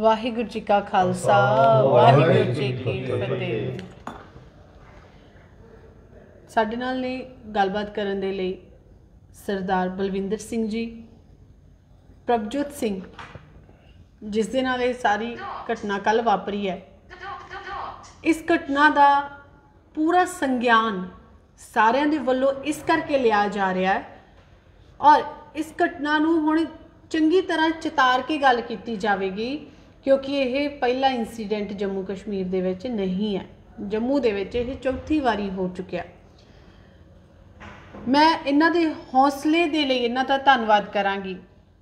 ਵਾਹਿਗੁਰੂ ਜੀ ਕਾ ਖਾਲਸਾ ਵਾਹਿਗੁਰੂ ਜੀ ਕੀ ਫਤਿਹ ਸਾਡੇ ਨਾਲ ਨੇ ਗੱਲਬਾਤ ਕਰਨ ਦੇ ਲਈ ਸਰਦਾਰ ਬਲਵਿੰਦਰ ਸਿੰਘ ਜੀ ਪ੍ਰਭਜੋਤ ਸਿੰਘ ਜਿਸ ਦੇ ਨਾਲ ਇਹ ਸਾਰੀ ਘਟਨਾ ਕੱਲ ਵਾਪਰੀ ਹੈ ਇਸ ਘਟਨਾ ਦਾ ਪੂਰਾ ਸੰਗਿਆਨ ਸਾਰਿਆਂ ਦੇ ਵੱਲੋਂ ਇਸ ਕਰਕੇ ਲਿਆ ਜਾ ਰਿਹਾ ਹੈ ਔਰ ਇਸ ਘਟਨਾ ਨੂੰ ਹੁਣ ਚੰਗੀ ਤਰ੍ਹਾਂ ਚਿਤਾਰ ਕੇ ਗੱਲ ਕੀਤੀ ਜਾਵੇਗੀ ਕਿਉਂਕਿ ਇਹ ਪਹਿਲਾ ਇਨਸੀਡੈਂਟ ਜੰਮੂ ਕਸ਼ਮੀਰ ਦੇ ਵਿੱਚ ਨਹੀਂ ਹੈ ਜੰਮੂ ਦੇ ਵਿੱਚ ਇਹ ਚੌਥੀ ਵਾਰੀ ਹੋ ਚੁੱਕਿਆ ਮੈਂ ਇਹਨਾਂ ਦੇ ਹੌਸਲੇ ਦੇ ਲਈ ਇਹਨਾਂ ਦਾ ਧੰਨਵਾਦ ਕਰਾਂਗੀ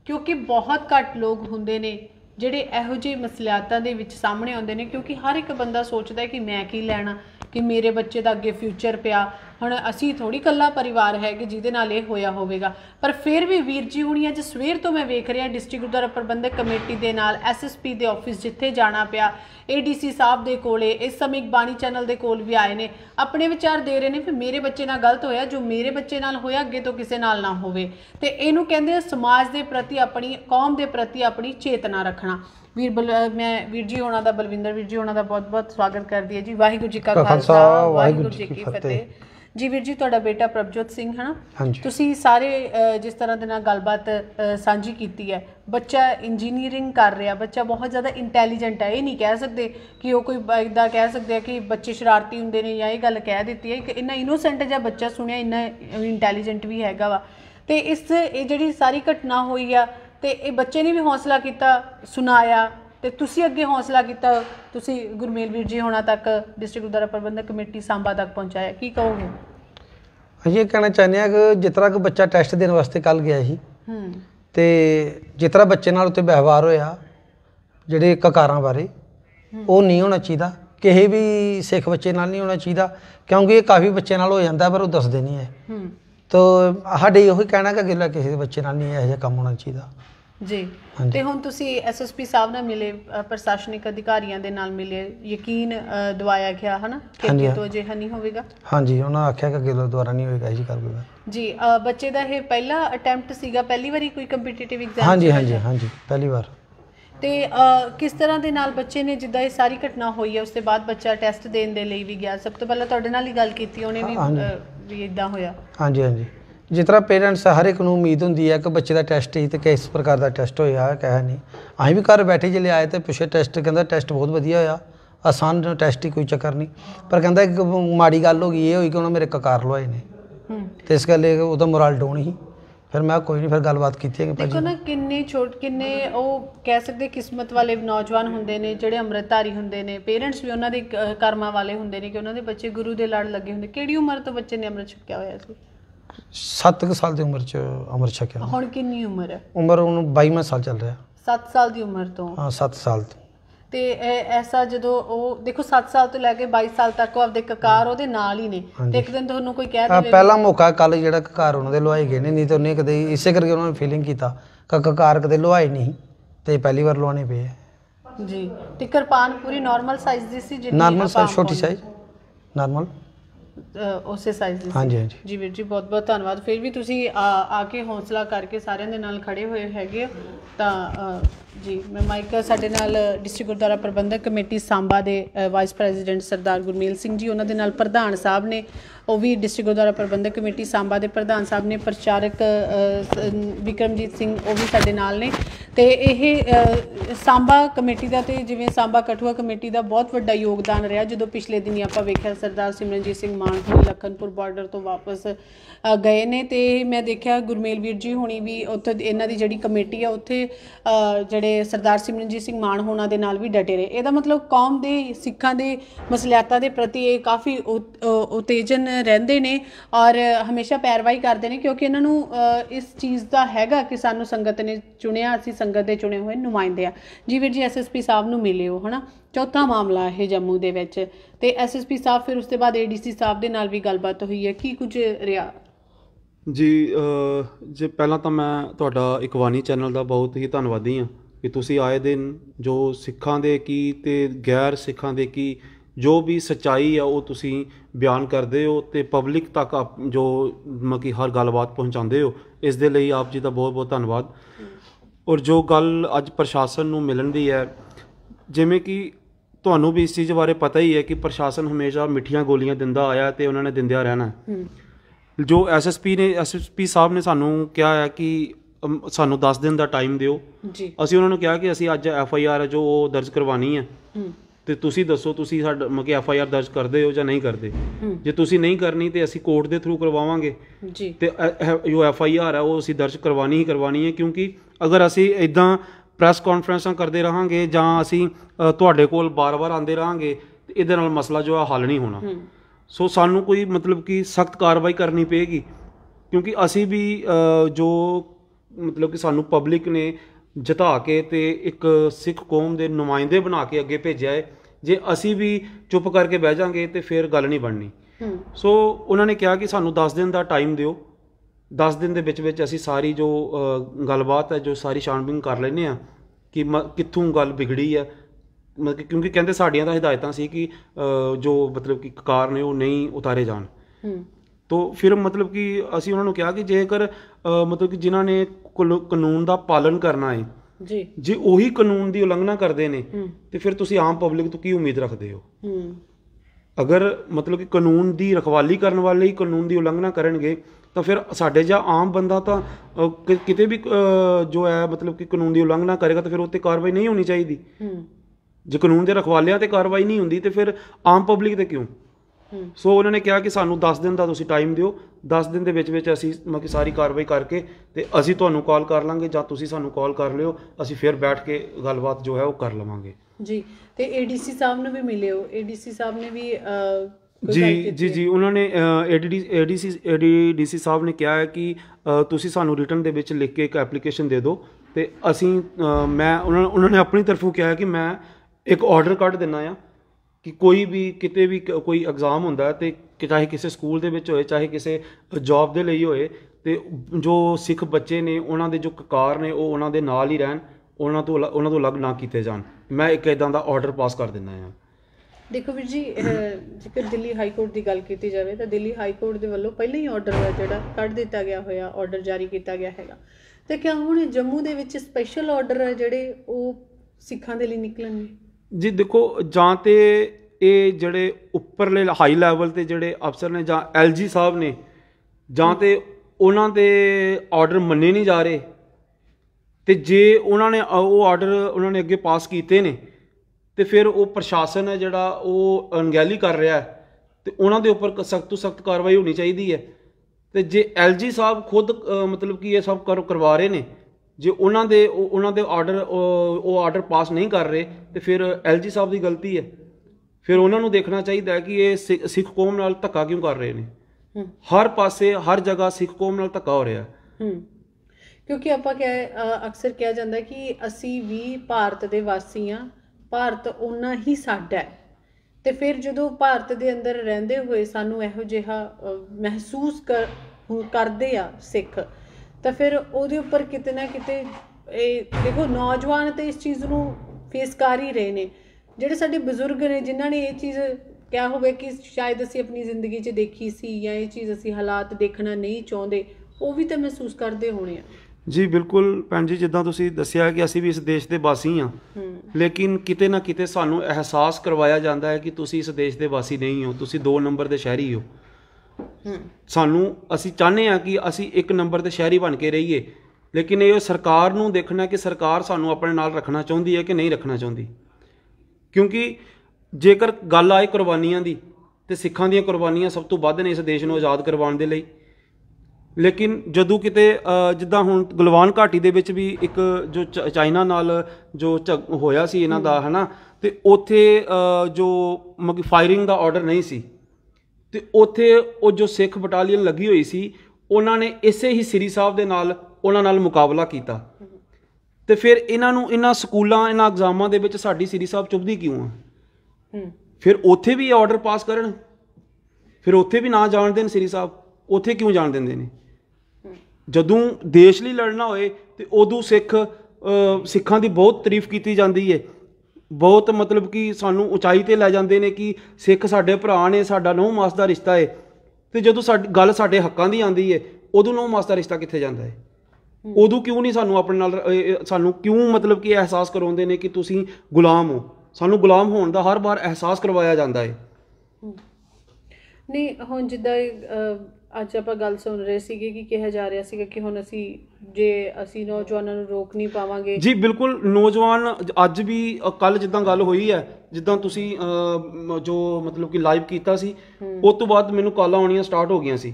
ਕਿਉਂਕਿ ਬਹੁਤ ਘੱਟ ਲੋਕ ਹੁੰਦੇ ਨੇ ਜਿਹੜੇ ਇਹੋ ਜਿਹੇ ਮਸਲਿਆਤਾਂ ਦੇ ਵਿੱਚ ਸਾਹਮਣੇ ਆਉਂਦੇ ਨੇ ਕਿਉਂਕਿ ਹਰ ਇੱਕ ਬੰਦਾ ਸੋਚਦਾ ਹੈ ਕਿ ਮੈਂ ਕੀ ਲੈਣਾ ਕਿ ਮੇਰੇ ਬੱਚੇ ਦਾ ਅੱਗੇ ਫਿਊਚਰ ਪਿਆ ਹੁਣ ਅਸੀਂ ਥੋੜੀ ਕੱਲਾ ਪਰਿਵਾਰ ਹੈ ਕਿ ਜਿਹਦੇ ਨਾਲ ਇਹ ਹੋਇਆ ਹੋਵੇਗਾ ਪਰ ਫਿਰ ਵੀ ਵੀਰ ਜੀ ਹੁਣੀ ਅੱਜ ਸਵੇਰ ਤੋਂ ਮੈਂ ਵੇਖ ਰਿਹਾ ਡਿਸਟ੍ਰਿਕਟ ਗੁਰਦੁਆਰਾ ਪ੍ਰਬੰਧਕ ਕਮੇਟੀ ਦੇ ਨਾਲ ਐਸਐਸਪੀ ਦੇ ਆਫਿਸ ਜਿੱਥੇ ਜਾਣਾ ਪਿਆ ਏਡੀਸੀ ਸਾਹਿਬ ਦੇ ਕੋਲੇ ਇਸ ਸਮੇਂ ਬਾਣੀ ਚੈਨਲ ਦੇ ਕੋਲ ਵੀ ਆਏ ਨੇ ਆਪਣੇ ਵਿਚਾਰ ਦੇ ਰਹੇ ਨੇ ਕਿ ਮੇਰੇ ਬੱਚੇ ਨਾਲ ਗਲਤ ਹੋਇਆ ਜੋ ਮੇਰੇ ਬੱਚੇ ਨਾਲ ਹੋਇਆ ਅੱਗੇ ਤੋਂ ਕਿਸੇ ਨਾਲ ਨਾ ਹੋਵੇ ਤੇ ਇਹਨੂੰ ਕਹਿੰਦੇ ਸਮਾਜ ਦੇ ਪ੍ਰਤੀ ਆਪਣੀ ਕੌਮ ਦੇ ਪ੍ਰਤੀ ਆਪਣੀ ਚੇਤਨਾ ਰੱਖਣਾ ਵੀਰ ਮੈਂ ਵੀਰ ਜੀ ਉਹਨਾਂ ਦਾ ਬਲਵਿੰਦਰ ਵੀਰ ਜੀ ਉਹਨਾਂ ਦਾ ਬਹੁਤ-ਬਹੁਤ ਸਵਾਗਤ ਕਰਦੀ ਹੈ ਜੀ ਵਾਹਿਗੁਰੂ ਜੀ ਕਾ ਖਾਲਸਾ ਵਾਹਿਗੁਰੂ ਜੀ ਕੀ ਫਤਿਹ ਜੀ ਵੀਰ ਜੀ ਤੁਹਾਡਾ ਬੇਟਾ ਪ੍ਰਭਜੋਤ ਸਿੰਘ ਹੈ ਨਾ ਤੁਸੀਂ ਸਾਰੇ ਜਿਸ ਤਰ੍ਹਾਂ ਦੇ ਨਾਲ ਗੱਲਬਾਤ ਸਾਂਝੀ ਕੀਤੀ ਹੈ ਬੱਚਾ ਇੰਜੀਨੀਅਰਿੰਗ ਕਰ ਰਿਹਾ ਬੱਚਾ ਬਹੁਤ ਜ਼ਿਆਦਾ ਇੰਟੈਲੀਜੈਂਟ ਹੈ ਇਹ ਨਹੀਂ ਕਹਿ ਸਕਦੇ ਕਿ ਉਹ ਕੋਈ ਇਦਾਂ ਕਹਿ ਸਕਦੇ ਆ ਕਿ ਬੱਚੇ ਸ਼ਰਾਰਤੀ ਹੁੰਦੇ ਨੇ ਜਾਂ ਇਹ ਗੱਲ ਕਹਿ ਦਿੱਤੀ ਹੈ ਕਿ ਇੰਨਾ ਇਨੋਸੈਂਟ ਜਿਹਾ ਬੱਚਾ ਸੁਣਿਆ ਇੰਨਾ ਇੰਟੈਲੀਜੈਂਟ ਵੀ ਹੈਗਾ ਵਾ ਤੇ ਇਸ ਇਹ ਜਿਹੜੀ ਸਾਰੀ ਘਟਨਾ ਹੋਈ ਆ ਤੇ ਇਹ ਬੱਚੇ ਨੇ ਵੀ ਹੌਸਲਾ ਕੀਤਾ ਸੁਣਾਇਆ ਤੇ ਤੁਸੀਂ ਅੱਗੇ ਹੌਸਲਾ ਕੀਤਾ ਤੁਸੀਂ ਗੁਰਮੇਲ ਵੀਰ ਜੀ ਹੋਣਾ ਤੱਕ ਡਿਸਟ੍ਰਿਕਟ ਗੁਰਦਾਰਾ ਪ੍ਰਬੰਧਕ ਕਮੇਟੀ ਸਾਂਬਾ ਤੱਕ ਪਹੁੰਚਾਇਆ ਕੀ ਕਹੋਗੇ ਅਜੇ ਇਹ ਕਹਿਣਾ ਚਾਹੁੰਦੇ ਆ ਕਿ ਜਿਤਨਾ ਕੋ ਬੱਚਾ ਟੈਸਟ ਦੇਣ ਵਾਸਤੇ ਕੱਲ ਗਿਆ ਸੀ ਹੂੰ ਤੇ ਜਿਤਨਾ ਬੱਚੇ ਨਾਲ ਉੱਤੇ ਵਿਵਹਾਰ ਹੋਇਆ ਜਿਹੜੇ ਕਕਾਰਾਂ ਬਾਰੇ ਉਹ ਨਹੀਂ ਹੋਣਾ ਚਾਹੀਦਾ ਕਿਸੇ ਵੀ ਸਿੱਖ ਬੱਚੇ ਨਾਲ ਨਹੀਂ ਹੋਣਾ ਚਾਹੀਦਾ ਕਿਉਂਕਿ ਇਹ ਕਾਫੀ ਬੱਚੇ ਨਾਲ ਹੋ ਜਾਂਦਾ ਪਰ ਉਹ ਦੱਸਦੇ ਨਹੀਂ ਹੈ ਹੂੰ ਤਾਂ ਸਾਡੇ ਉਹੀ ਹੀ ਕਹਿਣਾ ਕਿ ਕਿਸੇ ਬੱਚੇ ਨਾਲ ਨਹੀਂ ਇਹੋ ਜਿਹਾ ਕੰਮ ਹੋਣਾ ਚਾਹੀਦਾ ਜੀ ਤੇ ਹੁਣ ਤੁਸੀਂ ਐਸਐਸਪੀ ਸਾਹਿਬ ਨਾਲ ਮਿਲੇ ਪ੍ਰਸ਼ਾਸਨਿਕ ਅਧਿਕਾਰੀਆਂ ਦੇ ਨਾਲ ਮਿਲੇ ਯਕੀਨ ਦਵਾਇਆ ਗਿਆ ਹਨਾ ਕਿ ਅੱਗੇ ਤੋਂ ਅਜਿਹਾ ਨਹੀਂ ਹੋਵੇਗਾ ਹਾਂਜੀ ਉਹਨਾਂ ਆਖਿਆ ਕਿ ਕਿਲੋ ਦੁਆਰਾ ਨਹੀਂ ਹੋਵੇਗਾ ਇਹੀ ਕਰ ਜੀ ਬੱਚੇ ਦਾ ਇਹ ਪਹਿਲਾ ਅਟੈਂਪਟ ਸੀਗਾ ਪਹਿਲੀ ਵਾਰੀ ਕੋਈ ਕੰਪੀਟੀਟਿਵ ਐਗਜ਼ਾਮ ਹਾਂਜੀ ਹਾਂਜੀ ਹਾਂਜੀ ਪਹਿਲੀ ਵਾਰ ਤੇ ਕਿਸ ਤਰ੍ਹਾਂ ਦੇ ਨਾਲ ਬੱਚੇ ਨੇ ਜਿੱਦਾਂ ਇਹ ਸਾਰੀ ਘਟਨਾ ਹੋਈ ਹੈ ਉਸ ਤੋਂ ਬਾਅਦ ਬੱਚਾ ਟੈਸਟ ਦੇਣ ਦੇ ਲਈ ਵੀ ਗਿਆ ਸਭ ਤੋਂ ਪਹਿਲਾਂ ਤੁਹਾਡੇ ਨਾਲ ਹੀ ਗੱਲ ਕੀਤੀ ਉਹਨੇ ਵੀ ਵੀ ਇਦਾਂ ਹੋਇਆ ਹਾਂਜੀ ਹਾਂਜੀ ਜਿਸ ਤਰ੍ਹਾਂ ਪੇਰੈਂਟਸ ਹਰ ਇੱਕ ਨੂੰ ਉਮੀਦ ਹੁੰਦੀ ਹੈ ਕਿ ਬੱਚੇ ਦਾ ਟੈਸਟ ਹੀ ਤੇ ਕਿਸ ਪ੍ਰਕਾਰ ਦਾ ਟੈਸਟ ਹੋਇਆ ਕਹੇ ਨਹੀਂ ਅਸੀਂ ਵੀ ਘਰ ਬੈਠੇ ਜਿਲੇ ਆਏ ਤੇ ਪੁੱਛੇ ਟੈਸਟ ਕਹਿੰਦਾ ਟੈਸਟ ਬਹੁਤ ਵਧੀਆ ਹੋਇਆ ਆਸਾਨ ਟੈਸਟ ਹੀ ਕੋਈ ਚੱਕਰ ਨਹੀਂ ਪਰ ਕਹਿੰਦਾ ਇੱਕ ਮਾੜੀ ਗੱਲ ਹੋ ਗਈ ਇਹ ਹੋਈ ਕਿ ਉਹਨਾਂ ਮੇਰੇ ਕਕਾਰ ਲਵਾਏ ਨੇ ਤੇ ਇਸ ਗੱਲ ਇਹ ਉਹਦਾ ਮੋਰਲ ਡਾਊਨ ਹੀ ਫਿਰ ਮੈਂ ਕੋਈ ਨਹੀਂ ਫਿਰ ਗੱਲਬਾਤ ਕੀਤੀ ਹੈ ਕਿ ਦੇਖੋ ਨਾ ਕਿੰਨੇ ਛੋਟ ਕਿੰਨੇ ਉਹ ਕਹਿ ਸਕਦੇ ਕਿਸਮਤ ਵਾਲੇ ਨੌਜਵਾਨ ਹੁੰਦੇ ਨੇ ਜਿਹੜੇ ਅੰਮ੍ਰਿਤਧਾਰੀ ਹੁੰਦੇ ਨੇ ਪੇਰੈਂਟਸ ਵੀ ਉਹਨਾਂ ਦੇ ਕਰਮਾਂ ਵਾਲੇ ਹੁੰਦੇ ਨੇ ਕਿ ਉਹਨਾਂ ਦੇ ਬੱਚੇ ਗੁਰੂ ਦੇ ਲੜ ਲੱਗੇ ਹੁੰਦੇ ਕਿਹੜੀ ਉਮਰ ਤੋਂ ਬੱਚੇ ਨੇ ਅੰਮ੍ਰਿਤ ਛਕਿਆ ਹੋਇਆ ਸੀ 7 ਸਾਲ ਦੀ ਉਮਰ 'ਚ ਅਮਰ ਛਕਿਆ ਹੁਣ ਕਿੰਨੀ ਉਮਰ ਹੈ ਉਮਰ ਹੁਣ 22ਵਾਂ ਸਾਲ ਚੱਲ ਰਿਹਾ 7 ਸਾਲ ਦੀ ਉਮਰ ਤੋਂ ਹਾਂ 7 ਸਾਲ ਤੋਂ ਤੇ ਐਸਾ ਜਦੋਂ ਉਹ ਦੇਖੋ 7 ਸਾਲ ਤੋਂ ਲੈ ਕੇ 22 ਸਾਲ ਤੱਕ ਉਹ ਆਪਦੇ ਕਕਾਰ ਉਹਦੇ ਨਾਲ ਹੀ ਨੇ ਤੇ ਇੱਕ ਦਿਨ ਤੁਹਾਨੂੰ ਕੋਈ ਕਹਿ ਦੇਵੇ ਪਹਿਲਾ ਮੌਕਾ ਕੱਲ ਜਿਹੜਾ ਕਕਾਰ ਉਹਨਾਂ ਦੇ ਲੁਹਾਏ ਗਏ ਨੇ ਨਹੀਂ ਤਾਂ ਉਹਨੇ ਕਦੇ ਇਸੇ ਕਰਕੇ ਉਹਨਾਂ ਨੇ ਫੀਲਿੰਗ ਕੀਤਾ ਕਕਾਰ ਕਦੇ ਲੁਹਾਏ ਨਹੀਂ ਤੇ ਪਹਿਲੀ ਵਾਰ ਲੁਹਾਣੇ ਪਏ ਜੀ ਟਿੱਕਰ ਪਾਨ ਪੂਰੀ ਨਾਰਮਲ ਸਾਈਜ਼ ਦੀ ਸੀ ਜਿੰਨੀ ਨਾਰਮਲ ਸਾਈਜ਼ ਛੋਟੀ ਸਾਈਜ਼ ਨਾਰਮਲ ਉਸੇ ਸਾਈਜ਼ ਦੀ ਹਾਂਜੀ ਹਾਂਜੀ ਜੀ ਵੀਰ ਜੀ ਬਹੁਤ ਬਹੁਤ ਧੰਨਵਾਦ ਫਿਰ ਵੀ ਤੁਸੀਂ ਆ ਕੇ ਹੌਸਲਾ ਕਰਕੇ ਸਾਰਿਆਂ ਦੇ ਨਾਲ ਖੜੇ ਹੋਏ ਹੈਗੇ ਤਾਂ ਜੀ ਮੈਂ ਮਾਈਕਾ ਸਾਡੇ ਨਾਲ ਡਿਸਟ੍ਰਿਕਟ ਗੁਰਦੁਆਰਾ ਪ੍ਰਬੰਧਕ ਕਮੇਟੀ ਸਾਂਬਾ ਦੇ ਵਾਈਸ ਪ੍ਰੈਜ਼ੀਡੈਂਟ ਸਰਦਾਰ ਗੁਰਮੇਲ ਸਿੰਘ ਜੀ ਉਹਨਾਂ ਦੇ ਨਾਲ ਪ੍ਰਧਾਨ ਸਾਹਿਬ ਨੇ ਉਹ ਵੀ ਡਿਸਟ੍ਰਿਕਟ ਗੁਰਦੁਆਰਾ ਪ੍ਰਬੰਧਕ ਕਮੇਟੀ ਸਾਂਬਾ ਦੇ ਪ੍ਰਧਾਨ ਸਾਹਿਬ ਨੇ ਪ੍ਰਚਾਰਕ ਵਿਕਰਮਜੀਤ ਸਿੰਘ ਉਹ ਵੀ ਸਾਡੇ ਨਾਲ ਨੇ ਤੇ ਇਹ ਸਾਂਬਾ ਕਮੇਟੀ ਦਾ ਤੇ ਜਿਵੇਂ ਸਾਂਬਾ ਕਠੂਆ ਕਮੇਟੀ ਦਾ ਬਹੁਤ ਵੱਡਾ ਯੋਗਦਾਨ ਰਿਹਾ ਜਦੋਂ ਪਿਛਲੇ ਦਿਨੀ ਆਪਾਂ ਵੇਖਿਆ ਸਰਦਾਰ ਸਿਮਰਨਜੀਤ ਸਿੰਘ ਮਾਨ ਜੀ ਲਖਨਪੁਰ ਬਾਰਡਰ ਤੋਂ ਵਾਪਸ ਗਏ ਨੇ ਤੇ ਮੈਂ ਦੇਖਿਆ ਗੁਰਮੇਲ ਵੀਰ ਜੀ ਹੁਣੀ ਵੀ ਉੱਥੇ ਇਹਨਾਂ ਦੀ ਜਿਹੜੀ ਕਮੇਟੀ ਆ ਉੱਥੇ ਜਿਹੜੇ ਸਰਦਾਰ ਸਿਮਰਨਜੀਤ ਸਿੰਘ ਮਾਨ ਹੋਣਾ ਦੇ ਨਾਲ ਵੀ ਡਟੇ ਰਹੇ ਇਹਦਾ ਮਤਲਬ ਕੌਮ ਦੇ ਸਿੱਖਾਂ ਦੇ ਮਸਲਿਆਤਾਂ ਦੇ ਪ੍ਰਤੀ ਇਹ ਕਾਫੀ ਉਤੇਜਨ ਰਹਿੰਦੇ ਨੇ ਔਰ ਹਮੇਸ਼ਾ ਪੈਰਵਾਈ ਕਰਦੇ ਨੇ ਕਿਉਂਕਿ ਇਹਨਾਂ ਨੂੰ ਇਸ ਚੀਜ਼ ਦਾ ਹੈਗਾ ਕਿ ਸਾਨੂੰ ਸੰਗਤ ਨੇ ਚੁਣਿਆ ਅਸੀਂ ਸੰਗਤ ਦੇ ਚੁਣੇ ਹੋਏ ਨੁਮਾਇੰਦੇ ਆ ਜੀ ਵੀਰ ਜੀ ਐਸਐਸਪੀ ਸਾਹਿਬ ਨੂੰ ਮਿਲੇ ਹੋ ਹਨਾ ਚੌਥਾ ਮਾਮਲਾ ਇਹ ਜੰਮੂ ਦੇ ਵਿੱਚ ਤੇ ਐਸਐਸਪੀ ਸਾਹਿਬ ਫਿਰ ਉਸ ਤੋਂ ਬਾਅਦ ਏਡੀਸੀ ਸਾਹਿਬ ਦੇ ਨਾਲ ਵੀ ਗੱਲਬਾਤ ਹੋਈ ਹੈ ਕੀ ਕੁਝ ਰਿਹਾ ਜੀ ਜੇ ਪਹਿਲਾਂ ਤਾਂ ਮੈਂ ਤੁਹਾਡਾ ਇਕਵਾਨੀ ਚੈਨਲ ਦਾ ਬਹੁਤ ਹੀ ਧੰਨਵਾਦੀ ਹਾਂ ਕਿ ਤੁਸੀਂ ਆਏ ਦਿਨ ਜੋ ਸਿੱਖਾਂ ਦੇ ਕੀ ਤੇ ਗੈਰ ਸਿੱਖਾਂ ਦੇ ਕੀ ਜੋ ਵੀ ਸਚਾਈ ਆ ਉਹ ਤੁਸੀਂ ਬਿਆਨ ਕਰਦੇ ਹੋ ਤੇ ਪਬਲਿਕ ਤੱਕ ਜੋ ਮਕੀ ਹਰ ਗੱਲਬਾਤ ਪਹੁੰਚਾਉਂਦੇ ਹੋ ਇਸ ਦੇ ਲਈ ਆਪ ਜੀ ਦਾ ਬਹੁਤ ਬਹੁਤ ਧੰਨਵਾਦ ਔਰ ਜੋ ਗੱਲ ਅੱਜ ਪ੍ਰਸ਼ਾਸਨ ਨੂੰ ਮਿਲਣ ਦੀ ਹੈ ਜਿਵੇਂ ਕਿ ਤੁਹਾਨੂੰ ਵੀ ਇਸ ਚੀਜ਼ ਬਾਰੇ ਪਤਾ ਹੀ ਹੈ ਕਿ ਪ੍ਰਸ਼ਾਸਨ ਹਮੇਸ਼ਾ ਮਿੱਠੀਆਂ ਗੋਲੀਆਂ ਦਿੰਦਾ ਆਇਆ ਤੇ ਉਹਨਾਂ ਨੇ ਦਿੰਦਿਆ ਰਹਿਣਾ ਜੋ ਐਸਐਸਪੀ ਨੇ ਐਸਐਸਪੀ ਸਾਹਿਬ ਨੇ ਸਾਨੂੰ ਕਿਹਾ ਹੈ ਕਿ ਸਾਨੂੰ 10 ਦਿਨ ਦਾ ਟਾਈਮ ਦਿਓ ਜੀ ਅਸੀਂ ਉਹਨਾਂ ਨੂੰ ਕਿਹਾ ਕਿ ਅਸੀਂ ਅੱਜ ਐਫ ਆਈ ਆਰ ਜੋ ਉਹ ਦਰਜ ਕਰਵਾਣੀ ਹੈ ਹੂੰ ਤੇ ਤੁਸੀਂ ਦੱਸੋ ਤੁਸੀਂ ਸਾਡਾ ਮਤਲਬ ਕਿ ਐਫ ਆਈ ਆਰ ਦਰਜ ਕਰਦੇ ਹੋ ਜਾਂ ਨਹੀਂ ਕਰਦੇ ਜੇ ਤੁਸੀਂ ਨਹੀਂ ਕਰਨੀ ਤੇ ਅਸੀਂ ਕੋਰਟ ਦੇ ਥਰੂ ਕਰਵਾਵਾਂਗੇ ਜੀ ਤੇ ਜੋ ਐਫ ਆਈ ਆਰ ਹੈ ਉਹ ਅਸੀਂ ਦਰਜ ਕਰਵਾਣੀ ਹੀ ਕਰਵਾਣੀ ਹੈ ਕਿਉਂਕਿ ਅਗਰ ਅਸੀਂ ਇਦਾਂ ਪ੍ਰੈਸ ਕਾਨਫਰੰਸਾਂ ਕਰਦੇ ਰਹਾਂਗੇ ਜਾਂ ਅਸੀਂ ਤੁਹਾਡੇ ਕੋਲ ਬਾਰ-ਬਾਰ ਆਂਦੇ ਰਹਾਂਗੇ ਤੇ ਇਹਦੇ ਨਾਲ ਮਸਲਾ ਜੋ ਹੈ ਹੱਲ ਨਹੀਂ ਹੋਣਾ ਸੋ ਸਾਨੂੰ ਕੋਈ ਮਤਲਬ ਕਿ ਸਖਤ ਕਾਰਵਾਈ ਕਰਨੀ ਪਏਗੀ ਕਿਉਂਕਿ ਅਸੀਂ ਵੀ ਜੋ ਮਤਲਬ ਕਿ ਸਾਨੂੰ ਪਬਲਿਕ ਨੇ ਜਿਤਾ ਕੇ ਤੇ ਇੱਕ ਸਿੱਖ ਕੌਮ ਦੇ ਨੁਮਾਇੰਦੇ ਬਣਾ ਕੇ ਅੱਗੇ ਭੇਜਿਆ ਹੈ ਜੇ ਅਸੀਂ ਵੀ ਚੁੱਪ ਕਰਕੇ ਬਹਿ ਜਾਾਂਗੇ ਤੇ ਫਿਰ ਗੱਲ ਨਹੀਂ ਬਣਨੀ ਸੋ ਉਹਨਾਂ ਨੇ ਕਿਹਾ ਕਿ ਸਾਨੂੰ 10 ਦਿਨ ਦਾ ਟਾਈਮ ਦਿਓ 10 ਦਿਨ ਦੇ ਵਿੱਚ ਵਿੱਚ ਅਸੀਂ ਸਾਰੀ ਜੋ ਗੱਲਬਾਤ ਹੈ ਜੋ ਸਾਰੀ ਸ਼ਾਨਬਿੰਗ ਕਰ ਲੈਨੇ ਆ ਕਿ ਕਿੱਥੋਂ ਗੱਲ ਵਿਗੜੀ ਹੈ ਮਤਲਬ ਕਿ ਕਿਉਂਕਿ ਕਹਿੰਦੇ ਸਾਡੀਆਂ ਤਾਂ ਹਦਾਇਤਾਂ ਸੀ ਕਿ ਜੋ ਮਤਲਬ ਕਿ ਕਾਰ ਨੇ ਉਹ ਨਹੀਂ ਉਤਾਰੇ ਜਾਣ ਤੋ ਫਿਰ ਮਤਲਬ ਕਿ ਅਸੀਂ ਉਹਨਾਂ ਨੂੰ ਕਿਹਾ ਕਿ ਜੇਕਰ ਮਤਲਬ ਕਿ ਜਿਨ੍ਹਾਂ ਨੇ ਕਾਨੂੰਨ ਦਾ ਪਾਲਣ ਕਰਨਾ ਹੈ ਜੀ ਜੇ ਉਹੀ ਕਾਨੂੰਨ ਦੀ ਉਲੰਘਣਾ ਕਰਦੇ ਨੇ ਤੇ ਫਿਰ ਤੁਸੀਂ ਆਮ ਪਬਲਿਕ ਤੋਂ ਕੀ ਉਮੀਦ ਰੱਖਦੇ ਹੋ ਹੂੰ ਅਗਰ ਮਤਲਬ ਕਿ ਕਾਨੂੰਨ ਦੀ ਰਖਵਾਲੀ ਕਰਨ ਵਾਲੇ ਹੀ ਕਾਨੂੰਨ ਦੀ ਉਲੰਘਣਾ ਕਰਨਗੇ ਤਾਂ ਫਿਰ ਸਾਡੇ ਜਾਂ ਆਮ ਬੰਦਾ ਤਾਂ ਕਿਤੇ ਵੀ ਜੋ ਹੈ ਮਤਲਬ ਕਿ ਕਾਨੂੰਨ ਦੀ ਉਲੰਘਣਾ ਕਰੇਗਾ ਤਾਂ ਫਿਰ ਉੱਤੇ ਕਾਰਵਾਈ ਨਹੀਂ ਹੋਣੀ ਚਾਹੀਦੀ ਹੂੰ ਜੇ ਕਾਨੂੰਨ ਦੇ ਰਖਵਾਲਿਆਂ ਤੇ ਕਾਰਵਾਈ ਨਹੀਂ ਹੁੰਦੀ ਤੇ ਫਿਰ ਆਮ ਪਬਲਿਕ ਤੇ ਕਿਉਂ ਸੋ ਉਹਨਾਂ ਨੇ ਕਿਹਾ ਕਿ ਸਾਨੂੰ 10 ਦਿਨ ਦਾ ਤੁਸੀਂ ਟਾਈਮ ਦਿਓ 10 ਦਿਨ ਦੇ ਵਿੱਚ ਵਿੱਚ ਅਸੀਂ ਮਤਲਬ ਕਿ ਸਾਰੀ ਕਾਰਵਾਈ ਕਰਕੇ ਤੇ ਅਸੀਂ ਤੁਹਾਨੂੰ ਕਾਲ ਕਰ ਲਾਂਗੇ ਜਾਂ ਤੁਸੀਂ ਸਾਨੂੰ ਕਾਲ ਕਰ ਲਿਓ ਅਸੀਂ ਫਿਰ ਬੈਠ ਕੇ ਗੱਲਬਾਤ ਜੋ ਹੈ ਉਹ ਕਰ ਲਵਾਂਗੇ ਜੀ ਤੇ ਏਡੀਸੀ ਸਾਹਿਬ ਨੂੰ ਵੀ ਮਿਲੇ ਹੋ ਏਡੀਸੀ ਸਾਹਿਬ ਨੇ ਵੀ ਜੀ ਜੀ ਜੀ ਉਹਨਾਂ ਨੇ ਏਡੀਡੀ ਏਡੀਸੀ ਏਡੀਡੀਸੀ ਸਾਹਿਬ ਨੇ ਕਿਹਾ ਹੈ ਕਿ ਤੁਸੀਂ ਸਾਨੂੰ ਰਿਟਰਨ ਦੇ ਵਿੱਚ ਲਿਖ ਕੇ ਇੱਕ ਐਪਲੀਕੇਸ਼ਨ ਦੇ ਦਿਓ ਤੇ ਅਸੀਂ ਮੈਂ ਉਹਨਾਂ ਨੇ ਆਪਣੀ ਤਰਫੋਂ ਕਿਹਾ ਕਿ ਮੈਂ ਇੱਕ ਆਰਡਰ ਕਾਰਡ ਦਿੰਨਾ ਆ ਕਿ ਕੋਈ ਵੀ ਕਿਤੇ ਵੀ ਕੋਈ ਐਗਜ਼ਾਮ ਹੁੰਦਾ ਤੇ ਕਿ ਚਾਹੇ ਕਿਸੇ ਸਕੂਲ ਦੇ ਵਿੱਚ ਹੋਏ ਚਾਹੇ ਕਿਸੇ ਜੌਬ ਦੇ ਲਈ ਹੋਏ ਤੇ ਜੋ ਸਿੱਖ ਬੱਚੇ ਨੇ ਉਹਨਾਂ ਦੇ ਜੋ ਕਕਾਰ ਨੇ ਉਹ ਉਹਨਾਂ ਦੇ ਨਾਲ ਹੀ ਰਹਿਣ ਉਹਨਾਂ ਤੋਂ ਉਹਨਾਂ ਤੋਂ ਅਲੱਗ ਨਾ ਕੀਤੇ ਜਾਣ ਮੈਂ ਇੱਕ ਇਦਾਂ ਦਾ ਆਰਡਰ ਪਾਸ ਕਰ ਦਿੰਦਾ ਹਾਂ ਦੇਖੋ ਵੀਰ ਜੀ ਜੇਕਰ ਦਿੱਲੀ ਹਾਈ ਕੋਰਟ ਦੀ ਗੱਲ ਕੀਤੀ ਜਾਵੇ ਤਾਂ ਦਿੱਲੀ ਹਾਈ ਕੋਰਟ ਦੇ ਵੱਲੋਂ ਪਹਿਲਾਂ ਹੀ ਆਰਡਰ ਹੈ ਜਿਹੜਾ ਕੱਢ ਦਿੱਤਾ ਗਿਆ ਹੋਇਆ ਆਰਡਰ ਜਾਰੀ ਕੀਤਾ ਗਿਆ ਹੈਗਾ ਤੇ ਕਿਉਂ ਹੁਣ ਜੰਮੂ ਦੇ ਵਿੱਚ ਸਪੈਸ਼ਲ ਆਰਡਰ ਹੈ ਜਿਹੜੇ ਉਹ ਸਿੱਖਾਂ ਦੇ ਲਈ ਨਿਕਲਣਗੇ ਜੀ ਦੇਖੋ ਜਾਂ ਤੇ ਇਹ ਜਿਹੜੇ ਉੱਪਰਲੇ ਹਾਈ ਲੈਵਲ ਤੇ ਜਿਹੜੇ ਅਫਸਰ ਨੇ ਜਾਂ ਐਲਜੀ ਸਾਹਿਬ ਨੇ ਜਾਂ ਤੇ ਉਹਨਾਂ ਦੇ ਆਰਡਰ ਮੰਨੇ ਨਹੀਂ ਜਾ ਰਹੇ ਤੇ ਜੇ ਉਹਨਾਂ ਨੇ ਉਹ ਆਰਡਰ ਉਹਨਾਂ ਨੇ ਅੱਗੇ ਪਾਸ ਕੀਤੇ ਨੇ ਤੇ ਫਿਰ ਉਹ ਪ੍ਰਸ਼ਾਸਨ ਹੈ ਜਿਹੜਾ ਉਹ ਅੰਗੈਲੀ ਕਰ ਰਿਹਾ ਹੈ ਤੇ ਉਹਨਾਂ ਦੇ ਉੱਪਰ ਸਖਤ ਤੋਂ ਸਖਤ ਕਾਰਵਾਈ ਹੋਣੀ ਚਾਹੀਦੀ ਹੈ ਤੇ ਜੇ ਐਲਜੀ ਸਾਹਿਬ ਖੁਦ ਮਤਲਬ ਕਿ ਇਹ ਸਭ ਕਰਵਾ ਰਹੇ ਨੇ ਜੇ ਉਹਨਾਂ ਦੇ ਉਹਨਾਂ ਦੇ ਆਰਡਰ ਉਹ ਆਰਡਰ ਪਾਸ ਨਹੀਂ ਕਰ ਰਹੇ ਤੇ ਫਿਰ ਐਲਜੀ ਸਾਹਿਬ ਦੀ ਗਲਤੀ ਹੈ ਫਿਰ ਉਹਨਾਂ ਨੂੰ ਦੇਖਣਾ ਚਾਹੀਦਾ ਕਿ ਇਹ ਸਿੱਖ ਕੌਮ ਨਾਲ ਧੱਕਾ ਕਿਉਂ ਕਰ ਰਹੇ ਨੇ ਹਰ ਪਾਸੇ ਹਰ ਜਗ੍ਹਾ ਸਿੱਖ ਕੌਮ ਨਾਲ ਧੱਕਾ ਹੋ ਰਿਹਾ ਕਿਉਂਕਿ ਆਪਾਂ ਕਹੇ ਅਕਸਰ ਕਿਹਾ ਜਾਂਦਾ ਕਿ ਅਸੀਂ ਵੀ ਭਾਰਤ ਦੇ ਵਾਸੀ ਆ ਭਾਰਤ ਉਹਨਾਂ ਹੀ ਸਾਡਾ ਹੈ ਤੇ ਫਿਰ ਜਦੋਂ ਭਾਰਤ ਦੇ ਅੰਦਰ ਰਹਿੰਦੇ ਹੋਏ ਸਾਨੂੰ ਇਹੋ ਜਿਹਾ ਮਹਿਸੂਸ ਕਰਦੇ ਆ ਸਿੱਖ ਤਾਂ ਫਿਰ ਉਹਦੇ ਉੱਪਰ ਕਿਤੇ ਨਾ ਕਿਤੇ ਇਹ ਦੇਖੋ ਨੌਜਵਾਨ ਤੇ ਇਸ ਚੀਜ਼ ਨੂੰ ਫੇਸ ਕਰ ਹੀ ਰਹੇ ਨੇ ਜਿਹੜੇ ਸਾਡੇ ਬਜ਼ੁਰਗ ਨੇ ਜਿਨ੍ਹਾਂ ਨੇ ਇਹ ਚੀਜ਼ ਕਿਹਾ ਹੋਵੇ ਕਿ ਸ਼ਾਇਦ ਅਸੀਂ ਆਪਣੀ ਜ਼ਿੰਦਗੀ 'ਚ ਦੇਖੀ ਸੀ ਜਾਂ ਇਹ ਚੀਜ਼ ਅਸੀਂ ਹਾਲਾਤ ਦੇਖਣਾ ਨਹੀਂ ਚਾਹੁੰਦੇ ਉਹ ਵੀ ਤਾਂ ਮਹਿਸੂਸ ਕਰਦੇ ਹੋਣੇ ਆ ਜੀ ਬਿਲਕੁਲ ਭੈਣ ਜੀ ਜਿੱਦਾਂ ਤੁਸੀਂ ਦੱਸਿਆ ਕਿ ਅਸੀਂ ਵੀ ਇਸ ਦੇਸ਼ ਦੇ ਵਾਸੀ ਆ ਲੇਕਿਨ ਕਿਤੇ ਨਾ ਕਿਤੇ ਸਾਨੂੰ ਅਹਿਸਾਸ ਕਰਵਾਇਆ ਜਾਂਦਾ ਹੈ ਕਿ ਤੁਸੀਂ ਇਸ ਦੇਸ਼ ਦੇ ਵਾਸੀ ਨਹੀਂ ਹੋ ਤੁਸੀਂ 2 ਨੰਬਰ ਦੇ ਸ਼ਹਿਰੀ ਹੋ ਸਾਨੂੰ ਅਸੀਂ ਚਾਹਨੇ ਆ ਕਿ ਅਸੀਂ ਇੱਕ ਨੰਬਰ ਤੇ ਸ਼ਹਿਰੀ ਬਣ ਕੇ ਰਹੀਏ ਲੇਕਿਨ ਇਹ ਸਰਕਾਰ ਨੂੰ ਦੇਖਣਾ ਕਿ ਸਰਕਾਰ ਸਾਨੂੰ ਆਪਣੇ ਨਾਲ ਰੱਖਣਾ ਚਾਹੁੰਦੀ ਹੈ ਕਿ ਨਹੀਂ ਰੱਖਣਾ ਚਾਹੁੰਦੀ ਕਿਉਂਕਿ ਜੇਕਰ ਗੱਲ ਆਏ ਕੁਰਬਾਨੀਆਂ ਦੀ ਤੇ ਸਿੱਖਾਂ ਦੀਆਂ ਕੁਰਬਾਨੀਆਂ ਸਭ ਤੋਂ ਵੱਧ ਨੇ ਇਸ ਦੇਸ਼ ਨੂੰ ਆਜ਼ਾਦ ਕਰਵਾਉਣ ਦੇ ਲਈ ਲੇਕਿਨ ਜਦੋਂ ਕਿਤੇ ਜਿੱਦਾਂ ਹੁਣ ਗਲਵਾਨ ਘਾਟੀ ਦੇ ਵਿੱਚ ਵੀ ਇੱਕ ਜੋ ਚਾਈਨਾ ਨਾਲ ਜੋ ਹੋਇਆ ਸੀ ਇਹਨਾਂ ਦਾ ਹਨਾ ਤੇ ਉੱਥੇ ਜੋ ਫਾਇਰਿੰਗ ਦਾ ਆਰਡਰ ਨਹੀਂ ਸੀ ਤੇ ਉਥੇ ਉਹ ਜੋ ਸਿੱਖ ਬਟਾਲੀਅਨ ਲੱਗੀ ਹੋਈ ਸੀ ਉਹਨਾਂ ਨੇ ਇਸੇ ਹੀ ਸ੍ਰੀ ਸਾਹਿਬ ਦੇ ਨਾਲ ਉਹਨਾਂ ਨਾਲ ਮੁਕਾਬਲਾ ਕੀਤਾ ਤੇ ਫਿਰ ਇਹਨਾਂ ਨੂੰ ਇਹਨਾਂ ਸਕੂਲਾਂ ਇਹਨਾਂ ਐਗਜ਼ਾਮਾਂ ਦੇ ਵਿੱਚ ਸਾਡੀ ਸ੍ਰੀ ਸਾਹਿਬ ਚੁੱਭਦੀ ਕਿਉਂ ਆ ਫਿਰ ਉਥੇ ਵੀ ਆਰਡਰ ਪਾਸ ਕਰਨ ਫਿਰ ਉਥੇ ਵੀ ਨਾ ਜਾਣ ਦੇਣ ਸ੍ਰੀ ਸਾਹਿਬ ਉਥੇ ਕਿਉਂ ਜਾਣ ਦਿੰਦੇ ਨੇ ਜਦੋਂ ਦੇਸ਼ ਲਈ ਲੜਨਾ ਹੋਏ ਤੇ ਉਦੋਂ ਸਿੱਖ ਸਿੱਖਾਂ ਦੀ ਬਹੁਤ ਤਾਰੀਫ ਕੀਤੀ ਜਾਂਦੀ ਹੈ ਬਹੁਤ ਮਤਲਬ ਕਿ ਸਾਨੂੰ ਉਚਾਈ ਤੇ ਲੈ ਜਾਂਦੇ ਨੇ ਕਿ ਸਿੱਖ ਸਾਡੇ ਭਰਾ ਨੇ ਸਾਡਾ ਨੌ ਮਾਸ ਦਾ ਰਿਸ਼ਤਾ ਏ ਤੇ ਜਦੋਂ ਸਾਡੀ ਗੱਲ ਸਾਡੇ ਹੱਕਾਂ ਦੀ ਆਂਦੀ ਏ ਉਦੋਂ ਨੌ ਮਾਸ ਦਾ ਰਿਸ਼ਤਾ ਕਿੱਥੇ ਜਾਂਦਾ ਏ ਉਦੋਂ ਕਿਉਂ ਨਹੀਂ ਸਾਨੂੰ ਆਪਣੇ ਨਾਲ ਸਾਨੂੰ ਕਿਉਂ ਮਤਲਬ ਕਿ ਅਹਿਸਾਸ ਕਰਾਉਂਦੇ ਨੇ ਕਿ ਤੁਸੀਂ ਗੁਲਾਮ ਹੋ ਸਾਨੂੰ ਗੁਲਾਮ ਹੋਣ ਦਾ ਹਰ ਵਾਰ ਅਹਿਸਾਸ ਕਰਵਾਇਆ ਜਾਂਦਾ ਏ ਨਹੀਂ ਹੁਣ ਜਿੱਦਾਂ ਅੱਜ ਆਪਾਂ ਗੱਲ ਸੁਣ ਰਹੇ ਸੀਗੇ ਕਿ ਕਿਹਾ ਜਾ ਰਿਹਾ ਸੀਗਾ ਕਿ ਹੁਣ ਅਸੀਂ ਜੇ ਅਸੀਂ ਨੌਜਵਾਨਾਂ ਨੂੰ ਰੋਕ ਨਹੀਂ ਪਾਵਾਂਗੇ ਜੀ ਬਿਲਕੁਲ ਨੌਜਵਾਨ ਅੱਜ ਵੀ ਕੱਲ ਜਿੱਦਾਂ ਗੱਲ ਹੋਈ ਹੈ ਜਿੱਦਾਂ ਤੁਸੀਂ ਜੋ ਮਤਲਬ ਕਿ ਲਾਈਵ ਕੀਤਾ ਸੀ ਉਸ ਤੋਂ ਬਾਅਦ ਮੈਨੂੰ ਕਾਲਾਂ ਆਉਣੀਆਂ ਸਟਾਰਟ ਹੋ ਗਈਆਂ ਸੀ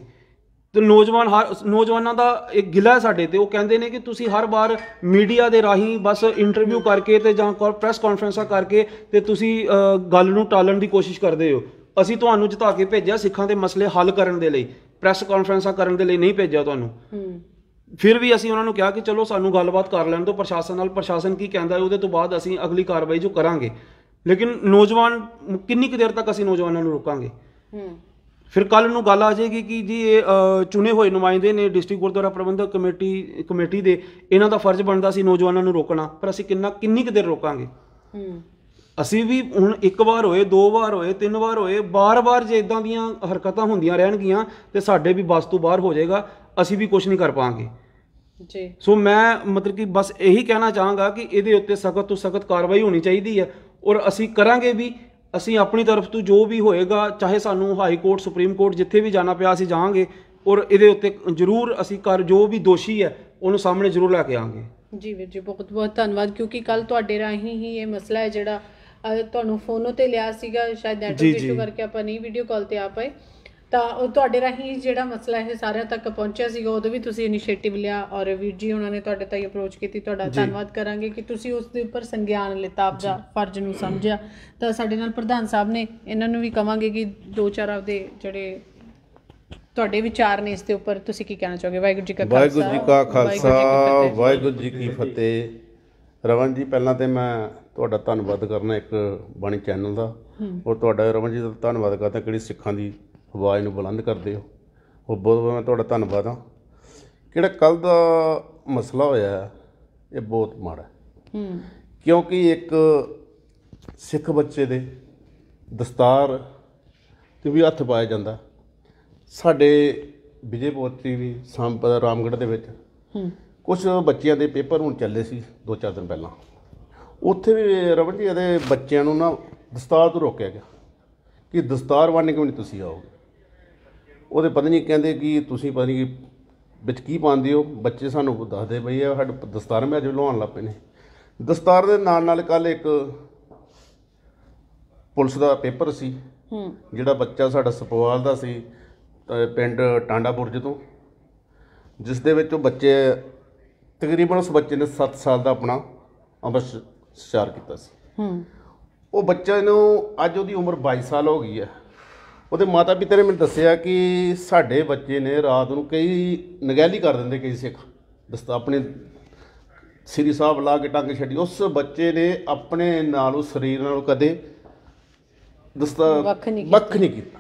ਤੇ ਨੌਜਵਾਨ ਨੌਜਵਾਨਾਂ ਦਾ ਇੱਕ ਗਿਲਾ ਹੈ ਸਾਡੇ ਤੇ ਉਹ ਕਹਿੰਦੇ ਨੇ ਕਿ ਤੁਸੀਂ ਹਰ ਵਾਰ ਮੀਡੀਆ ਦੇ ਰਾਹੀਂ ਬਸ ਇੰਟਰਵਿਊ ਕਰਕੇ ਤੇ ਜਾਂ ਪ੍ਰੈਸ ਕਾਨਫਰੰਸਾਂ ਕਰਕੇ ਤੇ ਤੁਸੀਂ ਗੱਲ ਨੂੰ ਟਾਲਣ ਦੀ ਕੋਸ਼ਿਸ਼ ਕਰਦੇ ਹੋ ਅਸੀਂ ਤੁਹਾਨੂੰ ਜਿਤਾ ਕੇ ਭੇਜਿਆ ਸਿੱਖਾਂ ਦੇ ਮਸਲੇ ਹੱਲ ਕਰਨ ਦੇ ਲਈ ਪ੍ਰੈਸ ਕਾਨਫਰੰਸਾਂ ਕਰਨ ਦੇ ਲਈ ਨਹੀਂ ਭੇਜਿਆ ਤੁਹਾਨੂੰ ਫਿਰ ਵੀ ਅਸੀਂ ਉਹਨਾਂ ਨੂੰ ਕਿਹਾ ਕਿ ਚਲੋ ਸਾਨੂੰ ਗੱਲਬਾਤ ਕਰ ਲੈਣ ਦਿਓ ਪ੍ਰਸ਼ਾਸਨ ਨਾਲ ਪ੍ਰਸ਼ਾਸਨ ਕੀ ਕਹਿੰਦਾ ਹੈ ਉਹਦੇ ਤੋਂ ਬਾਅਦ ਅਸੀਂ ਅਗਲੀ ਕਾਰਵਾਈ ਜੋ ਕਰਾਂਗੇ ਲੇਕਿਨ ਨੌਜਵਾਨ ਕਿੰਨੀ ਕੁ ਦੇਰ ਤੱਕ ਅਸੀਂ ਨੌਜਵਾਨਾਂ ਨੂੰ ਰੋਕਾਂਗੇ ਫਿਰ ਕੱਲ ਨੂੰ ਗੱਲ ਆ ਜਾਏਗੀ ਕਿ ਜੀ ਇਹ ਚੁਣੇ ਹੋਏ ਨੁਮਾਇੰਦੇ ਨੇ district Gurdwara Prabandhak committee committee ਦੇ ਇਹਨਾਂ ਦਾ ਫਰਜ਼ ਬਣਦਾ ਸੀ ਨੌਜਵਾਨਾਂ ਨੂੰ ਰੋਕਣਾ ਪਰ ਅਸੀਂ ਕਿੰਨਾ ਕਿੰਨੀ ਕੁ ਦੇਰ ਰੋਕਾਂਗੇ ਅਸੀਂ ਵੀ ਹੁਣ ਇੱਕ ਵਾਰ ਹੋਏ ਦੋ ਵਾਰ ਹੋਏ ਤਿੰਨ ਵਾਰ ਹੋਏ ਬਾਰ-ਬਾਰ ਜੇ ਇਦਾਂ ਦੀਆਂ ਹਰਕਤਾਂ ਹੁੰਦੀਆਂ ਰਹਿਣਗੀਆਂ ਤੇ ਸਾਡੇ ਵੀ ਬਸ ਤੋਂ ਬਾਹਰ ਹੋ ਜਾਏਗਾ ਅਸੀਂ ਵੀ ਕੁਝ ਨਹੀਂ ਕਰ ਪਾਵਾਂਗੇ ਜੀ ਸੋ ਮੈਂ ਮਤਲਬ ਕਿ ਬਸ ਇਹੀ ਕਹਿਣਾ ਚਾਹਾਂਗਾ ਕਿ ਇਹਦੇ ਉੱਤੇ ਸਖਤ ਤੋਂ ਸਖਤ ਕਾਰਵਾਈ ਹੋਣੀ ਚਾਹੀਦੀ ਹੈ ਔਰ ਅਸੀਂ ਕਰਾਂਗੇ ਵੀ ਅਸੀਂ ਆਪਣੀ ਤਰਫ ਤੋਂ ਜੋ ਵੀ ਹੋਏਗਾ ਚਾਹੇ ਸਾਨੂੰ ਹਾਈ ਕੋਰਟ ਸੁਪਰੀਮ ਕੋਰਟ ਜਿੱਥੇ ਵੀ ਜਾਣਾ ਪਿਆ ਅਸੀਂ ਜਾਵਾਂਗੇ ਔਰ ਇਹਦੇ ਉੱਤੇ ਜ਼ਰੂਰ ਅਸੀਂ ਕਰ ਜੋ ਵੀ ਦੋਸ਼ੀ ਹੈ ਉਹਨੂੰ ਸਾਹਮਣੇ ਜ਼ਰੂਰ ਲੈ ਕੇ ਆਵਾਂਗੇ ਜੀ ਵੀਰ ਜੀ ਬਹੁਤ ਬਹੁਤ ਧੰਨਵਾਦ ਕਿਉਂਕਿ ਕੱਲ ਤੁਹਾਡੇ ਰਾਹੀਂ ਹੀ ਇਹ ਮਸਲਾ ਹੈ ਜਿਹੜਾ ਤੁਹਾਨੂੰ ਫੋਨੋਂ ਤੇ ਲਿਆ ਸੀਗਾ ਸ਼ਾਇਦ ਨੈਟਵਰਕ ਇਸ਼ੂ ਕਰਕੇ ਆਪਾਂ ਨਹੀਂ ਵੀਡੀਓ ਕਾਲ ਤੇ ਆ ਪਾਏ ਤਾਂ ਉਹ ਤੁਹਾਡੇ ਰਾਹੀਂ ਜਿਹੜਾ ਮਸਲਾ ਇਹ ਸਾਰਿਆਂ ਤੱਕ ਪਹੁੰਚਿਆ ਸੀਗਾ ਉਹਦੇ ਵੀ ਤੁਸੀਂ ਇਨੀਸ਼ੀਏਟਿਵ ਲਿਆ ਔਰ ਵੀਰ ਜੀ ਉਹਨਾਂ ਨੇ ਤੁਹਾਡੇ ਤਾਈ ਅਪਰੋਚ ਕੀਤੀ ਤੁਹਾਡਾ ਧੰਨਵਾਦ ਕਰਾਂਗੇ ਕਿ ਤੁਸੀਂ ਉਸ ਦੇ ਉੱਪਰ ਸੰਗਿਆਨ ਲਿਤਾ ਆਪਦਾ ਫਰਜ਼ ਨੂੰ ਸਮਝਿਆ ਤਾਂ ਸਾਡੇ ਨਾਲ ਪ੍ਰਧਾਨ ਸਾਹਿਬ ਨੇ ਇਹਨਾਂ ਨੂੰ ਵੀ ਕਵਾਂਗੇ ਕਿ ਦੋ ਚਾਰ ਆਪਦੇ ਜਿਹੜੇ ਤੁਹਾਡੇ ਵਿਚਾਰ ਨੇ ਇਸ ਦੇ ਉੱਪਰ ਤੁਸੀਂ ਕੀ ਕਹਿਣਾ ਚਾਹੋਗੇ ਵਾਹਿਗੁਰੂ ਜੀ ਕਾ ਖਾਲਸਾ ਵਾਹਿਗੁਰੂ ਜੀ ਕਾ ਖਾਲਸਾ ਵਾਹਿਗੁਰੂ ਜੀ ਕੀ ਫਤਿਹ ਰਵਨ ਜੀ ਪਹਿਲਾਂ ਤੇ ਮੈਂ ਤੁਹਾਡਾ ਧੰਨਵਾਦ ਕਰਨਾ ਇੱਕ ਬਾਣੀ ਚੈਨਲ ਦਾ ਔਰ ਤੁਹਾਡਾ ਰਮਨ ਜੀ ਦਾ ਧੰਨਵਾਦ ਕਰਦਾ ਕਿਹੜੀ ਸਿੱਖਾਂ ਦੀ ਆਵਾਜ਼ ਨੂੰ ਬੁਲੰਦ ਕਰਦੇ ਹੋ ਉਹ ਬਹੁਤ ਬਹੁਤ ਮੈਂ ਤੁਹਾਡਾ ਧੰਨਵਾਦ ਹਾਂ ਕਿਹੜਾ ਕੱਲ ਦਾ ਮਸਲਾ ਹੋਇਆ ਇਹ ਬਹੁਤ ਮਾੜਾ ਹੂੰ ਕਿਉਂਕਿ ਇੱਕ ਸਿੱਖ ਬੱਚੇ ਦੇ ਦਸਤਾਰ ਤੇ ਵੀ ਹੱਥ ਪਾਇਆ ਜਾਂਦਾ ਸਾਡੇ ਵਿਜੇਪੋਤੀ ਵੀ ਸੰਪਦ ਰਾਮਗੜ੍ਹ ਦੇ ਵਿੱਚ ਹੂੰ ਕੁਝ ਬੱਚਿਆਂ ਦੇ ਪੇਪਰ ਹੁਣ ਚੱਲੇ ਸੀ ਦੋ ਚਾਰ ਦਿਨ ਪਹਿਲਾਂ ਉੱਥੇ ਵੀ ਰਵਣ ਜੀ ਇਹਦੇ ਬੱਚਿਆਂ ਨੂੰ ਨਾ ਦਸਤਾਰ ਤੋਂ ਰੋਕਿਆ ਗਿਆ ਕਿ ਦਸਤਾਰ ਵੰਨ ਕਿਉਂ ਨਹੀਂ ਤੁਸੀਂ ਆਓਗੇ ਉਹਦੇ ਪਤਾ ਨਹੀਂ ਕਹਿੰਦੇ ਕਿ ਤੁਸੀਂ ਪਤਾ ਨਹੀਂ ਵਿੱਚ ਕੀ ਪਾਉਂਦੇ ਹੋ ਬੱਚੇ ਸਾਨੂੰ ਦੱਸਦੇ ਪਈ ਆ ਸਾਡਾ ਦਸਤਾਰ ਮੈਂ ਅੱਜ ਲਾਉਣ ਲੱਪੇ ਨੇ ਦਸਤਾਰ ਦੇ ਨਾਲ ਨਾਲ ਕੱਲ ਇੱਕ ਪੁਲਿਸ ਦਾ ਪੇਪਰ ਸੀ ਜਿਹੜਾ ਬੱਚਾ ਸਾਡਾ ਸਪਵਾਲ ਦਾ ਸੀ ਪਿੰਡ ਟਾਂਡਾ ਬੁਰਜ ਤੋਂ ਜਿਸ ਦੇ ਵਿੱਚ ਉਹ ਬੱਚੇ ਤਕਰੀਬਨ ਉਸ ਬੱਚੇ ਨੇ 7 ਸਾਲ ਦਾ ਆਪਣਾ ਅਮਰ ਸਚਾਰ ਕੀਤਾ ਸੀ ਹੂੰ ਉਹ ਬੱਚੇ ਨੂੰ ਅੱਜ ਉਹਦੀ ਉਮਰ 22 ਸਾਲ ਹੋ ਗਈ ਹੈ ਉਹਦੇ ਮਾਤਾ ਪਿਤਾ ਨੇ ਮੈਨੂੰ ਦੱਸਿਆ ਕਿ ਸਾਡੇ ਬੱਚੇ ਨੇ ਰਾਤ ਨੂੰ ਕਈ ਨਗਹਿਲੀ ਕਰ ਦਿੰਦੇ ਕਈ ਸਿੱਖ ਦਸਤਾ ਆਪਣੇ ਸ੍ਰੀ ਸਾਹਿਬ ਲਾ ਕੇ ਟੰਗ ਛੱਡੀ ਉਸ ਬੱਚੇ ਨੇ ਆਪਣੇ ਨਾਲ ਉਹ ਸਰੀਰ ਨਾਲ ਕਦੇ ਦਸਤਾ ਵੱਖ ਨਹੀਂ ਕੀਤਾ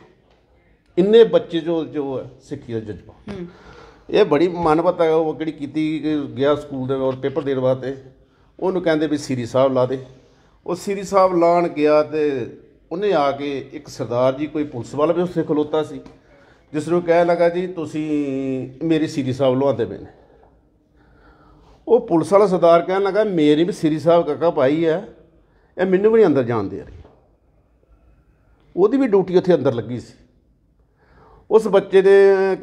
ਇੰਨੇ ਬੱਚੇ ਜੋ ਜੋ ਹੈ ਸਿੱਖੀ ਦਾ ਜਜ਼ਬਾ ਇਹ ਬੜੀ ਪਤਾ ਉਹ ਕਿਹੜੀ ਕੀਤੀ ਗਿਆ ਸਕੂਲ ਦੇ ਔਰ ਪੇਪਰ ਦੇਣ ਵਾਸਤੇ ਉਹਨੂੰ ਕਹਿੰਦੇ ਵੀ ਸ੍ਰੀ ਸਾਹਿਬ ਲਾ ਦੇ ਉਹ ਸ੍ਰੀ ਸਾਹਿਬ ਲਾਣ ਗਿਆ ਤੇ ਉਹਨੇ ਆ ਕੇ ਇੱਕ ਸਰਦਾਰ ਜੀ ਕੋਈ ਪੁਲਿਸ ਵਾਲਾ ਵੀ ਉਸੇ ਖਲੋਤਾ ਸੀ ਜਿਸ ਨੂੰ ਕਹਿ ਲਗਾ ਜੀ ਤੁਸੀਂ ਮੇਰੀ ਸ੍ਰੀ ਸਾਹਿਬ ਲਵਾਉਂਦੇ ਦੇ ਉਹ ਪੁਲਿਸ ਵਾਲਾ ਸਰਦਾਰ ਕਹਿਣ ਲਗਾ ਮੇਰੀ ਵੀ ਸ੍ਰੀ ਸਾਹਿਬ ਕਾਕਾ ਪਾਈ ਹੈ ਇਹ ਮੈਨੂੰ ਵੀ ਨਹੀਂ ਅੰਦਰ ਜਾਣ ਦੇ ਰਹੀ ਉਹਦੀ ਵੀ ਡਿਊਟੀ ਉੱਥੇ ਅੰਦਰ ਲੱਗੀ ਸੀ ਉਸ ਬੱਚੇ ਦੇ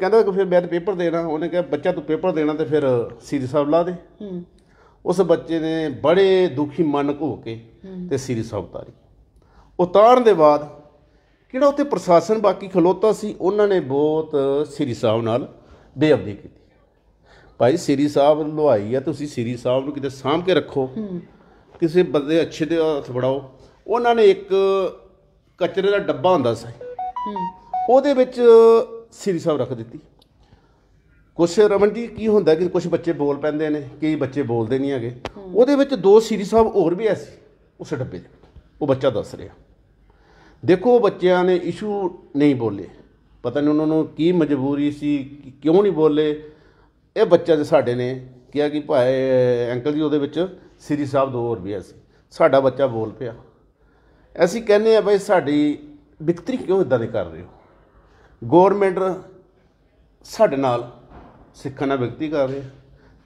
ਕਹਿੰਦਾ ਕਿ ਫਿਰ ਮੈਂ ਪੇਪਰ ਦੇਣਾ ਉਹਨੇ ਕਿਹਾ ਬੱਚਾ ਤੂੰ ਪੇਪਰ ਦੇਣਾ ਤੇ ਫਿਰ ਸ੍ਰੀ ਸਾਹਿਬ ਲਾ ਦੇ ਹੂੰ ਉਸ ਬੱਚੇ ਨੇ ਬੜੇ ਦੁਖੀ ਮਨ ਹੋ ਕੇ ਤੇ ਸ੍ਰੀ ਸਾਹਿਬ ਤਾਰੀ ਉਤਾਰਨ ਦੇ ਬਾਅਦ ਕਿਹੜਾ ਉੱਥੇ ਪ੍ਰਸ਼ਾਸਨ ਬਾਕੀ ਖਲੋਤਾ ਸੀ ਉਹਨਾਂ ਨੇ ਬਹੁਤ ਸ੍ਰੀ ਸਾਹਿਬ ਨਾਲ ਬੇਅਦਬੀ ਕੀਤੀ ਭਾਈ ਸ੍ਰੀ ਸਾਹਿਬ ਲੁਹਾਈ ਆ ਤੁਸੀਂ ਸ੍ਰੀ ਸਾਹਿਬ ਨੂੰ ਕਿਤੇ ਸਾਂਭ ਕੇ ਰੱਖੋ ਕਿਸੇ ਬੰਦੇ ਅੱਛੇ ਦੇ ਹੱਥ ਫੜਾਓ ਉਹਨਾਂ ਨੇ ਇੱਕ ਕਚਰੇ ਦਾ ਡੱਬਾ ਹੁੰਦਾ ਸੀ ਉਹਦੇ ਵਿੱਚ ਸ੍ਰੀ ਸਾਹਿਬ ਰੱਖ ਦਿੱਤੀ ਕੁਛ ਰਮਨ ਜੀ ਕੀ ਹੁੰਦਾ ਕਿ ਕੁਝ ਬੱਚੇ ਬੋਲ ਪੈਂਦੇ ਨੇ ਕਈ ਬੱਚੇ ਬੋਲਦੇ ਨਹੀਂ ਹੈਗੇ ਉਹਦੇ ਵਿੱਚ ਦੋ ਸੀਰੀ ਸਾਹਿਬ ਹੋਰ ਵੀ ਐਸੀ ਉਸ ਡੱਬੇ ਦੇ ਉਹ ਬੱਚਾ ਦੱਸ ਰਿਹਾ ਦੇਖੋ ਬੱਚਿਆਂ ਨੇ ਇਸ਼ੂ ਨਹੀਂ ਬੋਲੇ ਪਤਾ ਨਹੀਂ ਉਹਨਾਂ ਨੂੰ ਕੀ ਮਜਬੂਰੀ ਸੀ ਕਿਉਂ ਨਹੀਂ ਬੋਲੇ ਇਹ ਬੱਚਾ ਜੇ ਸਾਡੇ ਨੇ ਕਿਹਾ ਕਿ ਭਾਏ ਅੰਕਲ ਜੀ ਉਹਦੇ ਵਿੱਚ ਸ੍ਰੀ ਸਾਹਿਬ ਦੋ ਹੋਰ ਐ ਸੀ ਸਾਡਾ ਬੱਚਾ ਬੋਲ ਪਿਆ ਅਸੀਂ ਕਹਿੰਦੇ ਆ ਬਈ ਸਾਡੀ ਵਿਕਤਰੀ ਕਿਉਂ ਇਦਾਂ ਦੇ ਕਰ ਰਹੇ ਹੋ ਗਵਰਨਮੈਂਟ ਸਾਡੇ ਨਾਲ ਸਿੱਖਣ ਦਾ ਵਿਅਕਤੀ ਕਰ ਰਹੇ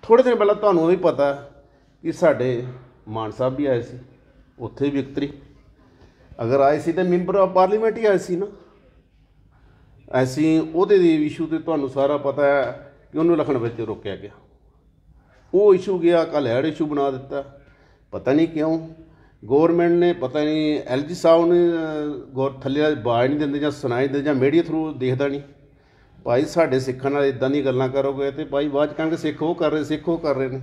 ਥੋੜੇ ਦਿਨ ਪਹਿਲਾਂ ਤੁਹਾਨੂੰ ਵੀ ਪਤਾ ਕਿ ਸਾਡੇ ਮਾਨ ਸਾਹਿਬ ਵੀ ਆਏ ਸੀ ਉੱਥੇ ਵੀ ਇਕਤਰੀ ਅਗਰ ਆਏ ਸੀ ਤਾਂ ਮੈਂਬਰ ਆਫ ਪਾਰਲੀਮੈਂਟ ਹੀ ਆਏ ਸੀ ਨਾ ਅਸੀਂ ਉਹਦੇ ਦੇ ਇਸ਼ੂ ਤੇ ਤੁਹਾਨੂੰ ਸਾਰਾ ਪਤਾ ਹੈ ਕਿ ਉਹਨੂੰ ਲਖਣ ਵਿੱਚ ਰੋਕਿਆ ਗਿਆ ਉਹ ਇਸ਼ੂ ਗਿਆ ਕੱਲ ਐਡ ਇਸ਼ੂ ਬਣਾ ਦਿੱਤਾ ਪਤਾ ਨਹੀਂ ਕਿਉਂ ਗਵਰਨਮੈਂਟ ਨੇ ਪਤਾ ਨਹੀਂ ਐਲਜੀ ਸਾਹਿਬ ਨੇ ਗੌਰ ਥੱਲੇ ਬਾਹਰ ਨਹੀਂ ਦਿੰਦੇ ਜਾਂ ਸੁਣਾਈ ਦਿੰਦੇ ਜਾਂ ਮੀਡੀਆ ਥਰੂ ਦੇਖਦਾ ਨਹੀਂ ਭਾਈ ਸਾਡੇ ਸਿੱਖਾਂ ਨਾਲ ਇਦਾਂ ਦੀ ਗੱਲਾਂ ਕਰੋਗੇ ਤੇ ਭਾਈ ਬਾਅਦ ਕਹਿੰਦੇ ਸਿੱਖ ਉਹ ਕਰ ਰਹੇ ਸਿੱਖ ਉਹ ਕਰ ਰਹੇ ਨੇ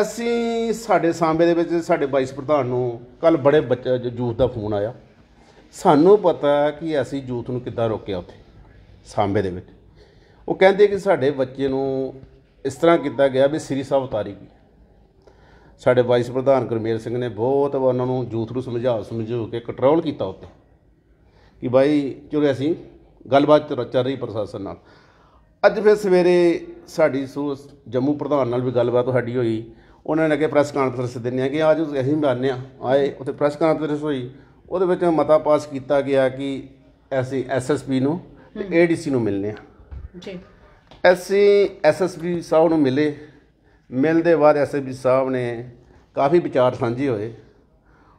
ਅਸੀਂ ਸਾਡੇ ਸਾਹਮਣੇ ਦੇ ਵਿੱਚ ਸਾਡੇ ਵਾਈਸ ਪ੍ਰਧਾਨ ਨੂੰ ਕੱਲ ਬੜੇ ਬੱਚਾ ਜੂਥ ਦਾ ਫੋਨ ਆਇਆ ਸਾਨੂੰ ਪਤਾ ਕਿ ਅਸੀਂ ਜੂਥ ਨੂੰ ਕਿੱਦਾਂ ਰੋਕਿਆ ਉੱਥੇ ਸਾਹਮਣੇ ਦੇ ਵਿੱਚ ਉਹ ਕਹਿੰਦੇ ਕਿ ਸਾਡੇ ਬੱਚੇ ਨੂੰ ਇਸ ਤਰ੍ਹਾਂ ਕੀਤਾ ਗਿਆ ਵੀ ਸ੍ਰੀ ਸਾਹਿਬ ਉਤਾਰੀ ਗਈ ਸਾਡੇ ਵਾਈਸ ਪ੍ਰਧਾਨ ਗੁਰਮੇਲ ਸਿੰਘ ਨੇ ਬਹੁਤ ਉਹਨਾਂ ਨੂੰ ਜੂਥ ਨੂੰ ਸਮਝਾ ਸਮਝੋ ਕੇ ਕੰਟਰੋਲ ਕੀਤਾ ਉੱਥੇ ਕਿ ਭਾਈ ਚਲੋ ਅਸੀਂ ਗੱਲਬਾਤ ਚੱਲ ਰਹੀ ਪ੍ਰਸ਼ਾਸਨ ਨਾਲ ਅੱਜ ਫਿਰ ਸਵੇਰੇ ਸਾਡੀ ਸੂਸ ਜੰਮੂ ਪ੍ਰਧਾਨ ਨਾਲ ਵੀ ਗੱਲਬਾਤ ਸਾਡੀ ਹੋਈ ਉਹਨਾਂ ਨੇ ਕਿ ਪ੍ਰੈਸ ਕਾਨਫਰੰਸ ਦਿੰਨੇ ਆ ਕਿ ਅੱਜ ਅਸੀਂ ਮਾਰਨੇ ਆ ਆਏ ਉੱਥੇ ਪ੍ਰੈਸ ਕਾਨਫਰੰਸ ਹੋਈ ਉਹਦੇ ਵਿੱਚ ਮਤਾ ਪਾਸ ਕੀਤਾ ਗਿਆ ਕਿ ਅਸੀਂ ਐਸਐਸਪੀ ਨੂੰ ਤੇ ਏਡੀਸੀ ਨੂੰ ਮਿਲਨੇ ਆ ਜੀ ਅਸੀਂ ਐਸਐਸਪੀ ਸਾਹਿਬ ਨੂੰ ਮਿਲੇ ਮਿਲਦੇ ਬਾਅਦ ਐਸਐਸਪੀ ਸਾਹਿਬ ਨੇ ਕਾਫੀ ਵਿਚਾਰ ਸਾਂਝੇ ਹੋਏ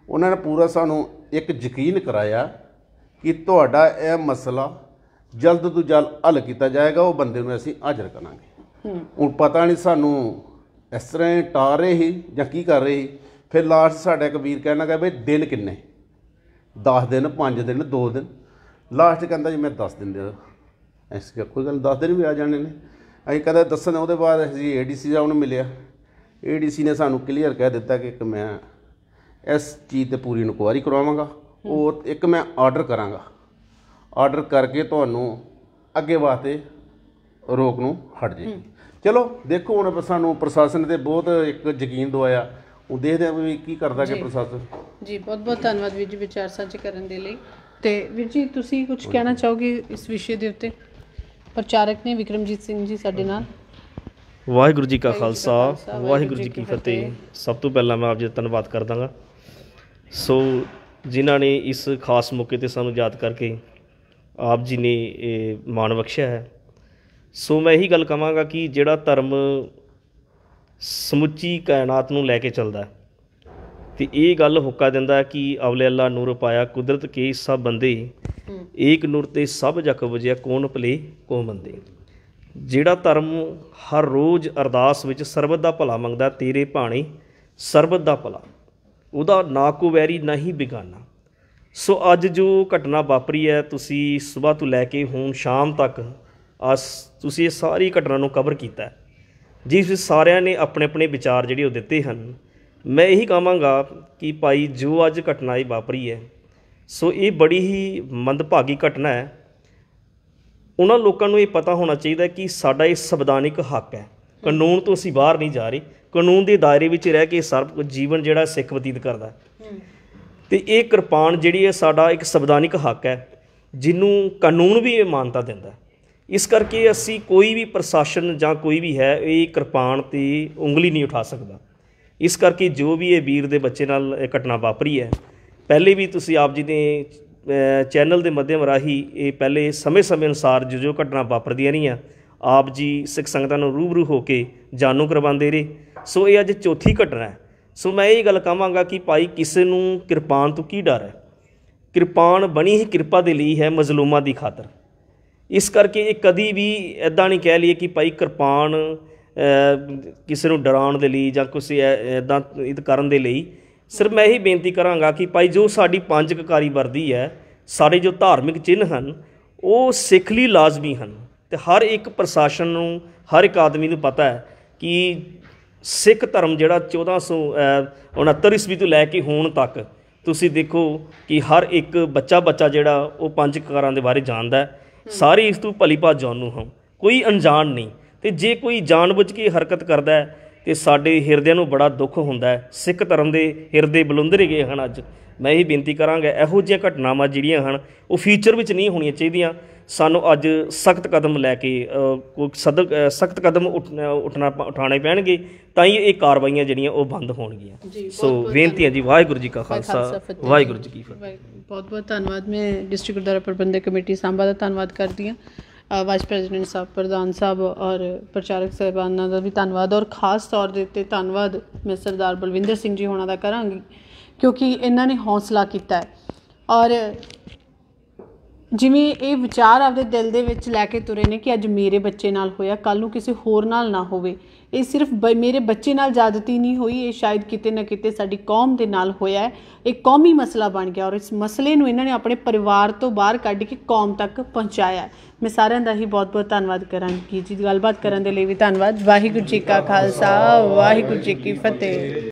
ਉਹਨਾਂ ਨੇ ਪੂਰਾ ਸਾਨੂੰ ਇੱਕ ਯਕੀਨ ਕਰਾਇਆ ਕਿ ਤੁਹਾਡਾ ਇਹ ਮਸਲਾ ਜਲਦ ਤੋਂ ਜਲ ਹੱਲ ਕੀਤਾ ਜਾਏਗਾ ਉਹ ਬੰਦੇ ਨੂੰ ਅਸੀਂ ਹਾਜ਼ਰ ਕਰਾਂਗੇ ਹੂੰ ਪਤਾ ਨਹੀਂ ਸਾਨੂੰ ਇਸ ਤਰ੍ਹਾਂ ਟਾਰ ਰਹੇ ਹੀ ਜਾਂ ਕੀ ਕਰ ਰਹੇ ਫਿਰ ਲਾਸਟ ਸਾਡਾ ਇੱਕ ਵੀਰ ਕਹਿਣ ਬਈ ਦਿਨ ਕਿੰਨੇ 10 ਦਿਨ 5 ਦਿਨ 2 ਦਿਨ ਲਾਸਟ ਕਹਿੰਦਾ ਜੀ ਮੈਂ 10 ਦਿਨ ਦੇ ਇਸ ਕਿ ਕੋਈ ਗੱਲ 10 ਦਿਨ ਵੀ ਆ ਜਾਣੇ ਨੇ ਅਸੀਂ ਕਹਿੰਦਾ ਦੱਸਣ ਉਹਦੇ ਬਾਅਦ ਅਸੀਂ ਏਡੀਸੀ ਦਾ ਉਹਨੂੰ ਮਿਲਿਆ ਏਡੀਸੀ ਨੇ ਸਾਨੂੰ ਕਲੀਅਰ ਕਹਿ ਦਿੱਤਾ ਕਿ ਮੈਂ ਇਸ ਚੀਜ਼ ਤੇ ਪੂਰੀ ਇਨਕੁਆਇਰੀ ਕਰਵਾਵਾਂਗਾ ਉਹ ਇੱਕ ਮੈਂ ਆਰਡਰ ਕਰਾਂਗਾ ਆਰਡਰ ਕਰਕੇ ਤੁਹਾਨੂੰ ਅੱਗੇ ਵਾਸਤੇ ਰੋਕ ਨੂੰ ਹਟ ਜੇ ਚਲੋ ਦੇਖੋ ਹੁਣ ਸਾਨੂੰ ਪ੍ਰਸ਼ਾਸਨ ਤੇ ਬਹੁਤ ਇੱਕ ਯਕੀਨ ਦਵਾਇਆ ਉਹ ਦੇਖਦੇ ਆ ਵੀ ਕੀ ਕਰਦਾ ਕਿ ਪ੍ਰਸ਼ਾਸਨ ਜੀ ਬਹੁਤ ਬਹੁਤ ਧੰਨਵਾਦ ਵੀਰ ਜੀ ਵਿਚਾਰ ਸਾਂਝੇ ਕਰਨ ਦੇ ਲਈ ਤੇ ਵੀਰ ਜੀ ਤੁਸੀਂ ਕੁਝ ਕਹਿਣਾ ਚਾਹੋਗੇ ਇਸ ਵਿਸ਼ੇ ਦੇ ਉੱਤੇ ਪ੍ਰਚਾਰਕ ਨੇ ਵਿਕਰਮਜੀਤ ਸਿੰਘ ਜੀ ਸਾਡੇ ਨਾਲ ਵਾਹਿਗੁਰੂ ਜੀ ਕਾ ਖਾਲਸਾ ਵਾਹਿਗੁਰੂ ਜੀ ਕੀ ਫਤਿਹ ਸਭ ਤੋਂ ਪਹਿਲਾਂ ਮੈਂ ਆਪ ਜੀ ਦਾ ਧੰਨਵਾਦ ਕਰਦਾਗਾ ਸੋ ਜਿਨ੍ਹਾਂ ਨੇ ਇਸ ਖਾਸ ਮੌਕੇ ਤੇ ਸਾਨੂੰ ਯਾਦ ਕਰਕੇ ਆਪ ਜੀ ਨੇ ਮਾਣ ਬਖਸ਼ਿਆ ਹੈ ਸੋ ਮੈਂ ਇਹੀ ਗੱਲ ਕਹਾਂਗਾ ਕਿ ਜਿਹੜਾ ਧਰਮ ਸਮੁੱਚੀ ਕਾਇਨਾਤ ਨੂੰ ਲੈ ਕੇ ਚੱਲਦਾ ਤੇ ਇਹ ਗੱਲ ਹੁੱਕਾ ਦਿੰਦਾ ਕਿ ਅਵਲੇ ਅੱਲਾ ਨੂਰ ਪਾਇਆ ਕੁਦਰਤ ਕੇ ਸਭ ਬੰਦੇ ਇੱਕ ਨੂਰ ਤੇ ਸਭ ਜਗ ਵਜਿਆ ਕੋਣ ਭਲੇ ਕੋ ਬੰਦੇ ਜਿਹੜਾ ਧਰਮ ਹਰ ਰੋਜ਼ ਅਰਦਾਸ ਵਿੱਚ ਸਰਬਤ ਦਾ ਭਲਾ ਮੰਗਦਾ ਤੇਰੇ ਭਾਣੇ ਸਰਬਤ ਦਾ ਭਲਾ ਉਹਦਾ ਨਾ ਕੋ ਵੈਰੀ ਨਾ ਹੀ ਬਿਗਾਨਾ ਸੋ ਅੱਜ ਜੋ ਘਟਨਾ ਵਾਪਰੀ ਹੈ ਤੁਸੀਂ ਸਵੇਰ ਤੋਂ ਲੈ ਕੇ ਹੁਣ ਸ਼ਾਮ ਤੱਕ ਅਸ ਤੁਸੀਂ ਇਹ ਸਾਰੀ ਘਟਨਾ ਨੂੰ ਕਵਰ ਕੀਤਾ ਜਿਸ ਵਿੱਚ ਸਾਰਿਆਂ ਨੇ ਆਪਣੇ ਆਪਣੇ ਵਿਚਾਰ ਜਿਹੜੇ ਉਹ ਦਿੱਤੇ ਹਨ ਮੈਂ ਇਹੀ ਕਹਾਂਗਾ ਕਿ ਭਾਈ ਜੋ ਅੱਜ ਘਟਨਾ ਹੀ ਵਾਪਰੀ ਹੈ ਸੋ ਇਹ ਬੜੀ ਹੀ ਮੰਦਭਾਗੀ ਘਟਨਾ ਹੈ ਉਹਨਾਂ ਲੋਕਾਂ ਨੂੰ ਇਹ ਪਤਾ ਹੋਣਾ ਚਾਹੀਦਾ ਕਿ ਸਾਡਾ ਇਹ ਸੰਵਿਧਾਨਿਕ ਹੱਕ ਹੈ ਕਾਨੂੰਨ ਤੋਂ ਅਸੀਂ ਬਾਹਰ ਨਹੀਂ ਜਾ ਰਹੇ ਕਾਨੂੰਨ ਦੇ ਦਾਇਰੇ ਵਿੱਚ ਰਹਿ ਕੇ ਸਰਬ ਜੀਵਨ ਜਿਹੜਾ ਸਿੱਖ ਬਤੀਤ ਕਰਦਾ ਹੈ ਤੇ ਇਹ ਕਿਰਪਾਨ ਜਿਹੜੀ ਹੈ ਸਾਡਾ ਇੱਕ ਸੰਵਿਧਾਨਿਕ ਹੱਕ ਹੈ ਜਿਹਨੂੰ ਕਾਨੂੰਨ ਵੀ ਇਹ ਮਾਨਤਾ ਦਿੰਦਾ ਇਸ ਕਰਕੇ ਅਸੀਂ ਕੋਈ ਵੀ ਪ੍ਰਸ਼ਾਸਨ ਜਾਂ ਕੋਈ ਵੀ ਹੈ ਇਹ ਕਿਰਪਾਨ ਤੇ ਉਂਗਲੀ ਨਹੀਂ ਉਠਾ ਸਕਦਾ ਇਸ ਕਰਕੇ ਜੋ ਵੀ ਇਹ ਵੀਰ ਦੇ ਬੱਚੇ ਨਾਲ ਇਹ ਘਟਨਾ ਵਾਪਰੀ ਹੈ ਪਹਿਲੇ ਵੀ ਤੁਸੀਂ ਆਪ ਜੀ ਦੇ ਚੈਨਲ ਦੇ ਮਾਧਿਅਮ ਰਾਹੀਂ ਇਹ ਪਹਿਲੇ ਸਮੇਂ-ਸਮੇਂ ਅਨਸਾਰ ਜੋ ਜੋ ਘਟਨਾ ਵਾਪਰਦੀਆਂ ਰਹੀਆਂ ਆਪ ਜੀ ਸਿੱਖ ਸੰਗਤਾਂ ਨੂੰ ਰੂਬਰੂ ਹੋ ਕੇ ਜਾਣੂ ਕਰਵਾਉਂਦੇ ਰਹੇ ਸੋ ਇਹ ਅੱਜ ਚੌਥੀ ਘਟਨਾ ਹੈ ਸੋ ਮੈਂ ਇਹ ਗੱਲ ਕਹਾਂਗਾ ਕਿ ਭਾਈ ਕਿਸੇ ਨੂੰ ਕਿਰਪਾਨ ਤੋਂ ਕੀ ਡਰ ਹੈ ਕਿਰਪਾਨ ਬਣੀ ਹੀ ਕਿਰਪਾ ਦੇ ਲਈ ਹੈ ਮਜ਼ਲੂਮਾਂ ਦੀ ਖਾਤਰ ਇਸ ਕਰਕੇ ਇਹ ਕਦੀ ਵੀ ਐਦਾਂ ਨਹੀਂ ਕਹਿ ਲਈਏ ਕਿ ਭਾਈ ਕਿਰਪਾਨ ਕਿਸੇ ਨੂੰ ਡਰਾਉਣ ਦੇ ਲਈ ਜਾਂ ਕਿਸੇ ਐਦਾਂ ਇਤ ਕਰਨ ਦੇ ਲਈ ਸਿਰਫ ਮੈਂ ਇਹੀ ਬੇਨਤੀ ਕਰਾਂਗਾ ਕਿ ਭਾਈ ਜੋ ਸਾਡੀ ਪੰਜ ਕਕਾਰੀ ਵਰਦੀ ਹੈ ਸਾਡੇ ਜੋ ਧਾਰਮਿਕ ਚਿੰਨ ਹਨ ਉਹ ਸਿੱਖ ਲਈ ਲਾਜ਼ਮੀ ਹਨ ਤੇ ਹਰ ਇੱਕ ਪ੍ਰਸ਼ਾਸਨ ਨੂੰ ਹਰ ਇੱਕ ਆਦਮੀ ਨੂੰ ਪਤਾ ਹੈ ਕਿ ਸਿੱਖ ਧਰਮ ਜਿਹੜਾ 1469 ਈਸਵੀ ਤੋਂ ਲੈ ਕੇ ਹੋਣ ਤੱਕ ਤੁਸੀਂ ਦੇਖੋ ਕਿ ਹਰ ਇੱਕ ਬੱਚਾ ਬੱਚਾ ਜਿਹੜਾ ਉਹ ਪੰਜ ਕਕਾਰਾਂ ਦੇ ਬਾਰੇ ਜਾਣਦਾ ਸਾਰੀ ਇਸ ਤੋਂ ਭਲੀ ਭਾ ਜਾਣੂ ਹਾਂ ਕੋਈ ਅਣਜਾਣ ਨਹੀਂ ਤੇ ਜੇ ਕੋਈ ਜਾਣਬੁੱਝ ਕੇ ਹਰਕਤ ਕਰਦਾ ਹੈ ਤੇ ਸਾਡੇ ਹਿਰਦਿਆਂ ਨੂੰ ਬੜਾ ਦੁੱਖ ਹੁੰਦਾ ਹੈ ਸਿੱਖ ਧਰਮ ਦੇ ਹਿਰਦੇ ਬਲੁੰਦਰੇ ਗਏ ਹਨ ਅੱਜ ਮੈਂ ਇਹ ਬੇਨਤੀ ਕਰਾਂਗਾ ਇਹੋ ਜਿਹੀਆਂ ਘਟਨਾਵਾਂ ਜਿਹੜੀਆਂ ਹਨ ਉਹ ਫਿਊਚਰ ਵਿੱਚ ਨਹੀਂ ਹੋਣੀਆਂ ਚਾਹੀਦੀਆਂ ਸਾਨੂੰ ਅੱਜ ਸਖਤ ਕਦਮ ਲੈ ਕੇ ਕੋਈ ਸਖਤ ਕਦਮ ਉਠਣਾ ਉਠਾਣੇ ਪੈਣਗੇ ਤਾਂ ਹੀ ਇਹ ਕਾਰਵਾਈਆਂ ਜਿਹੜੀਆਂ ਉਹ ਬੰਦ ਹੋਣਗੀਆਂ ਸੋ ਬੇਨਤੀ ਹੈ ਜੀ ਵਾਹਿਗੁਰੂ ਜੀ ਕਾ ਖਾਲਸਾ ਵਾਹਿਗੁਰੂ ਜੀ ਕੀ ਫਤਿਹ ਬਹੁਤ ਬਹੁਤ ਧੰਨਵਾਦ ਮੈਂ ਡਿਸਟ੍ਰਿਕਟ ਗੁਰਦਾਰਾ ਪ੍ਰਬੰਧਕ ਕਮੇਟੀ ਸਾਂਭਾ ਦਾ ਧੰਨਵਾਦ ਕਰਦੀ ਹਾਂ ਵਾਈਸ ਪ੍ਰੈਜ਼ੀਡੈਂਟ ਸਾਹਿਬ ਪ੍ਰਧਾਨ ਸਾਹਿਬ ਔਰ ਪ੍ਰਚਾਰਕ ਸਹਿਬਾਨਾਂ ਦਾ ਵੀ ਧੰਨਵਾਦ ਔਰ ਖਾਸ ਤੌਰ ਦੇ ਉੱਤੇ ਧੰਨਵਾਦ ਮੈਂ ਸਰਦਾਰ ਬਲਵਿੰਦਰ ਸਿੰਘ ਜੀ ਹੋਣਾ ਦਾ ਕਰਾਂਗੀ ਕਿਉਂਕਿ ਇਹਨਾਂ ਨੇ ਹੌਸਲਾ ਕੀਤਾ ਔਰ ਜਿਵੇਂ ਇਹ ਵਿਚਾਰ ਆਪਦੇ ਦਿਲ ਦੇ ਵਿੱਚ ਲੈ ਕੇ ਤੁਰੇ ਨੇ ਕਿ ਅੱਜ ਮੇਰੇ ਬੱਚੇ ਨਾਲ ਹੋਇਆ ਕੱਲ ਨੂੰ ਕਿਸੇ ਹੋਰ ਨਾਲ ਨਾ ਹੋਵੇ ਇਹ ਸਿਰਫ ਮੇਰੇ ਬੱਚੇ ਨਾਲ ਜਾਦਤੀ ਨਹੀਂ ਹੋਈ ਇਹ ਸ਼ਾਇਦ ਕਿਤੇ ਨਾ ਕਿਤੇ ਸਾਡੀ ਕੌਮ ਦੇ ਨਾਲ ਹੋਇਆ ਇਹ ਕੌਮੀ ਮਸਲਾ ਬਣ ਗਿਆ ਔਰ ਇਸ ਮਸਲੇ ਨੂੰ ਇਹਨਾਂ ਨੇ ਆਪਣੇ ਪਰਿਵਾਰ ਤੋਂ ਬਾਹਰ ਕੱਢ ਕੇ ਕੌਮ ਤੱਕ ਪਹੁੰਚਾਇਆ ਮੈਂ ਸਾਰਿਆਂ ਦਾ ਹੀ ਬਹੁਤ-ਬਹੁਤ ਧੰਨਵਾਦ ਕਰਾਂਗੀ ਜੀ ਗੱਲਬਾਤ ਕਰਨ ਦੇ ਲਈ ਵੀ ਧੰਨਵਾਦ ਵਾਹਿਗੁਰੂ ਜੀ ਕਾ ਖਾਲਸਾ ਵਾਹਿਗੁਰੂ ਜੀ ਕੀ ਫਤਿਹ